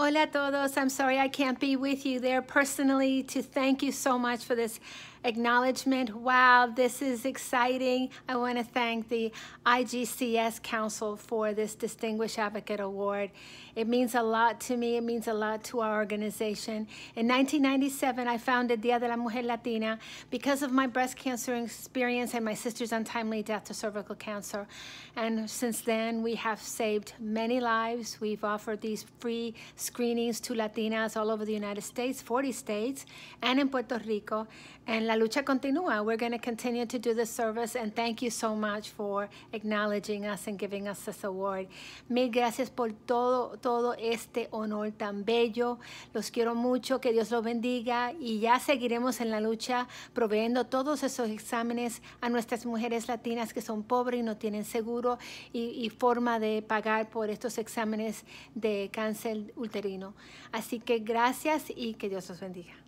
Hola a todos. I'm sorry I can't be with you there personally to thank you so much for this acknowledgement. Wow, this is exciting. I want to thank the IGCS Council for this Distinguished Advocate Award. It means a lot to me. It means a lot to our organization. In 1997, I founded Dia de la Mujer Latina because of my breast cancer experience and my sister's untimely death to cervical cancer. And since then, we have saved many lives. We've offered these free screenings to Latinas all over the United States, 40 states, and in Puerto Rico. And la lucha continúa. We're going to continue to do the service and thank you so much for acknowledging us and giving us this award. Mil gracias por todo, todo este honor tan bello. Los quiero mucho, que Dios los bendiga y ya seguiremos en la lucha proveyendo todos esos exámenes a nuestras mujeres latinas que son pobres y no tienen seguro y, y forma de pagar por estos exámenes de cáncer uterino. Así que gracias y que Dios los bendiga.